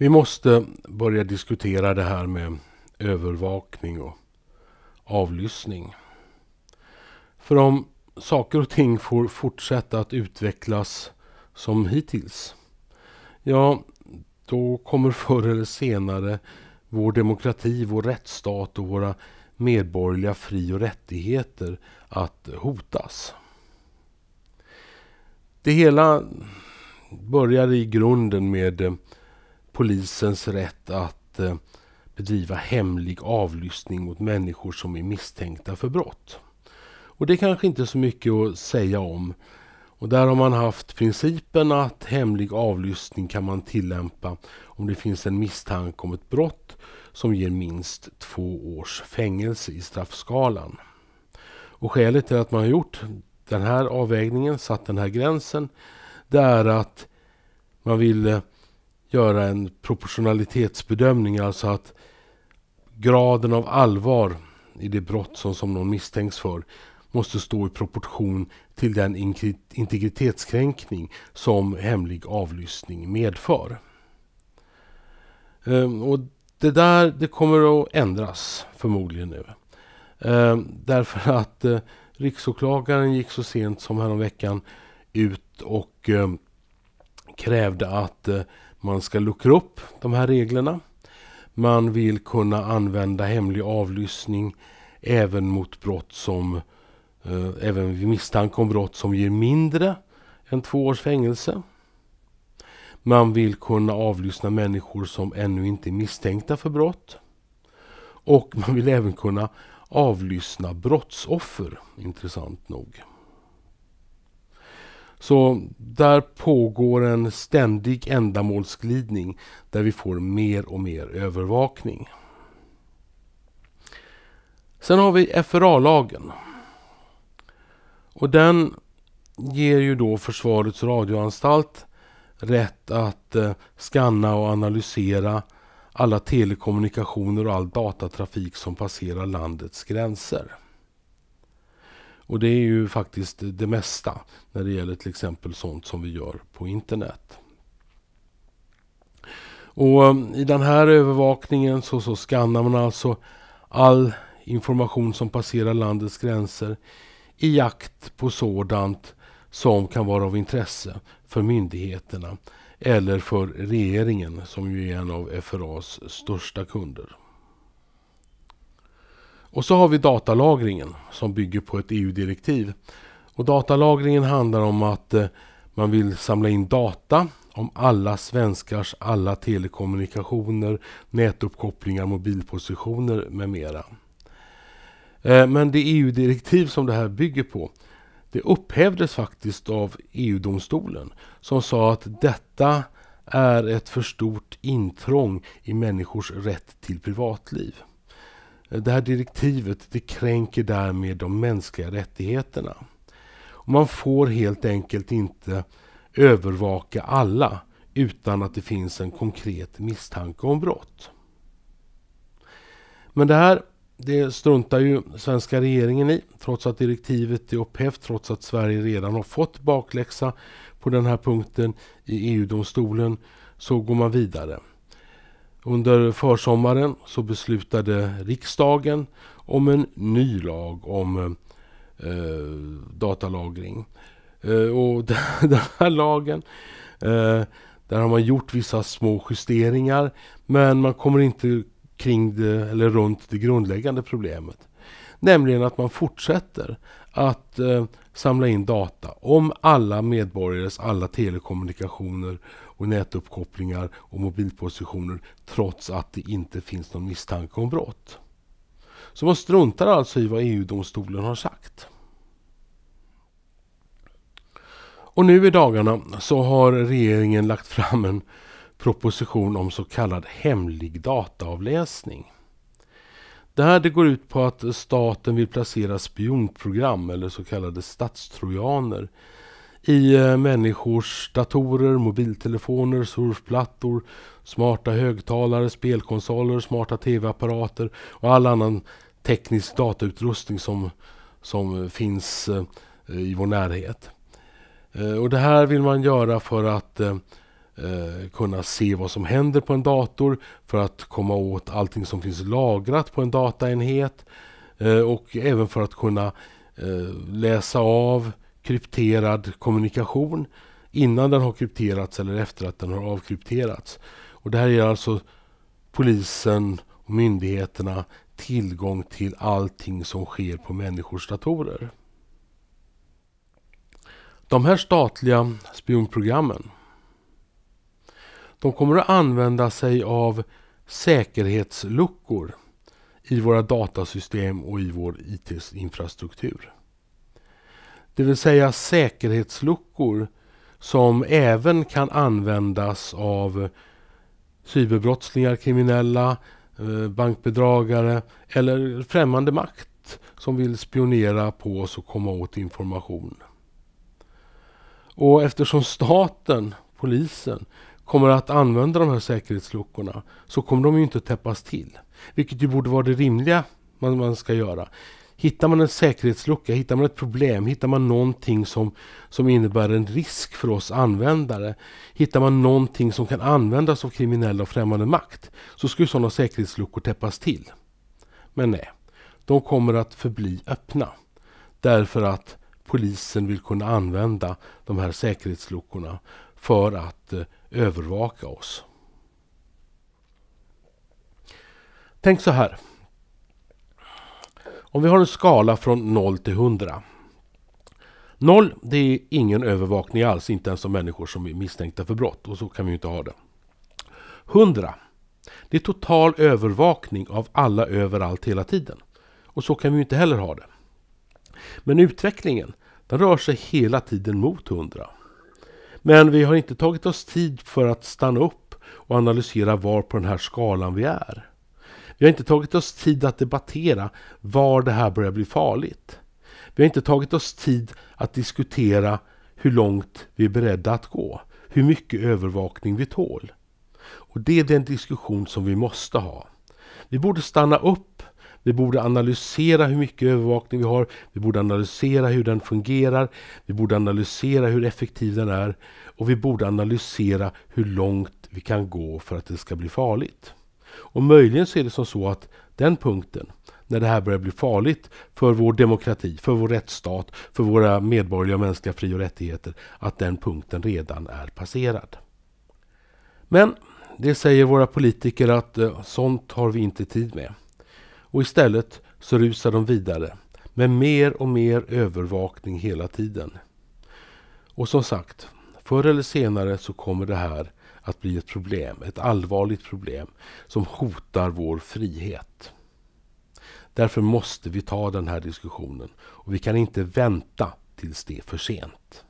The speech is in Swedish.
Vi måste börja diskutera det här med övervakning och avlyssning. För om saker och ting får fortsätta att utvecklas som hittills, ja, då kommer förr eller senare vår demokrati, vår rättsstat och våra medborgerliga fri och rättigheter att hotas. Det hela börjar i grunden med polisens rätt att eh, bedriva hemlig avlyssning mot människor som är misstänkta för brott. Och det är kanske inte så mycket att säga om. Och där har man haft principen att hemlig avlyssning kan man tillämpa om det finns en misstanke om ett brott som ger minst två års fängelse i straffskalan. Och skälet till att man har gjort den här avvägningen, satt den här gränsen, det är att man vill eh, göra en proportionalitetsbedömning, alltså att graden av allvar i det brott som, som någon misstänks för måste stå i proportion till den integritetskränkning som hemlig avlyssning medför. Ehm, och det där det kommer att ändras förmodligen nu. Ehm, därför att eh, riksåklagaren gick så sent som häromveckan ut och ehm, krävde att eh, man ska luckra upp de här reglerna. Man vill kunna använda hemlig avlyssning även mot brott som eh, även vid misstanke om brott som ger mindre än två års fängelse. Man vill kunna avlyssna människor som ännu inte är misstänkta för brott. Och man vill även kunna avlyssna brottsoffer, intressant nog. Så där pågår en ständig ändamålsglidning där vi får mer och mer övervakning. Sen har vi FRA-lagen. Och den ger ju då Försvarets radioanstalt rätt att eh, skanna och analysera alla telekommunikationer och all datatrafik som passerar landets gränser. Och det är ju faktiskt det mesta när det gäller till exempel sånt som vi gör på internet. Och um, I den här övervakningen så, så skannar man alltså all information som passerar landets gränser i jakt på sådant som kan vara av intresse för myndigheterna eller för regeringen som ju är en av FRAs största kunder. Och så har vi datalagringen som bygger på ett EU-direktiv. Och datalagringen handlar om att eh, man vill samla in data om alla svenskars alla telekommunikationer, nätuppkopplingar, mobilpositioner med mera. Eh, men det EU-direktiv som det här bygger på det upphävdes faktiskt av EU-domstolen som sa att detta är ett för stort intrång i människors rätt till privatliv. Det här direktivet det kränker därmed de mänskliga rättigheterna. man får helt enkelt inte övervaka alla utan att det finns en konkret misstanke om brott. Men det här det struntar ju svenska regeringen i trots att direktivet är upphävt, trots att Sverige redan har fått bakläxa på den här punkten i EU-domstolen så går man vidare. Under försommaren så beslutade riksdagen om en ny lag om eh, datalagring. Eh, och den, här lagen, eh, där har man gjort vissa små justeringar men man kommer inte kring det, eller runt det grundläggande problemet. Nämligen att man fortsätter att eh, samla in data om alla medborgares alla telekommunikationer och nätuppkopplingar och mobilpositioner trots att det inte finns någon misstanke om brott. Så man struntar alltså i vad EU-domstolen har sagt. Och nu i dagarna så har regeringen lagt fram en proposition om så kallad hemlig dataavläsning. Det här det går ut på att staten vill placera spionprogram eller så kallade statstrojaner i eh, människors datorer, mobiltelefoner, surfplattor, smarta högtalare, spelkonsoler, smarta tv-apparater och all annan teknisk datautrustning som, som finns eh, i vår närhet. Eh, och det här vill man göra för att Eh, kunna se vad som händer på en dator för att komma åt allting som finns lagrat på en dataenhet eh, och även för att kunna eh, läsa av krypterad kommunikation innan den har krypterats eller efter att den har avkrypterats. Och det här ger alltså polisen och myndigheterna tillgång till allting som sker på människors datorer. De här statliga spionprogrammen de kommer att använda sig av säkerhetsluckor i våra datasystem och i vår IT-infrastruktur. Det vill säga säkerhetsluckor som även kan användas av cyberbrottslingar, kriminella, eh, bankbedragare eller främmande makt som vill spionera på oss och komma åt information. Och eftersom staten, polisen, kommer att använda de här säkerhetsluckorna så kommer de ju inte täppas till. Vilket ju borde vara det rimliga man, man ska göra. Hittar man en säkerhetslucka, hittar man ett problem, hittar man någonting som, som innebär en risk för oss användare, hittar man någonting som kan användas av kriminella och främmande makt, så ska ju sådana säkerhetsluckor täppas till. Men nej, de kommer att förbli öppna. Därför att polisen vill kunna använda de här säkerhetsluckorna för att eh, övervaka oss. Tänk så här. Om vi har en skala från 0 till 100. 0 det är ingen övervakning alls, inte ens av människor som är misstänkta för brott. Och så kan vi ju inte ha det. 100 det är total övervakning av alla överallt hela tiden. Och så kan vi ju inte heller ha det. Men utvecklingen, den rör sig hela tiden mot 100. Men vi har inte tagit oss tid för att stanna upp och analysera var på den här skalan vi är. Vi har inte tagit oss tid att debattera var det här börjar bli farligt. Vi har inte tagit oss tid att diskutera hur långt vi är beredda att gå. Hur mycket övervakning vi tål. Och det är den diskussion som vi måste ha. Vi borde stanna upp vi borde analysera hur mycket övervakning vi har. Vi borde analysera hur den fungerar. Vi borde analysera hur effektiv den är. Och vi borde analysera hur långt vi kan gå för att det ska bli farligt. Och möjligen så är det som så att den punkten, när det här börjar bli farligt för vår demokrati, för vår rättsstat, för våra medborgerliga och mänskliga fri och rättigheter, att den punkten redan är passerad. Men det säger våra politiker att eh, sånt har vi inte tid med. Och istället så rusar de vidare med mer och mer övervakning hela tiden. Och som sagt, förr eller senare så kommer det här att bli ett problem, ett allvarligt problem som hotar vår frihet. Därför måste vi ta den här diskussionen och vi kan inte vänta tills det är för sent.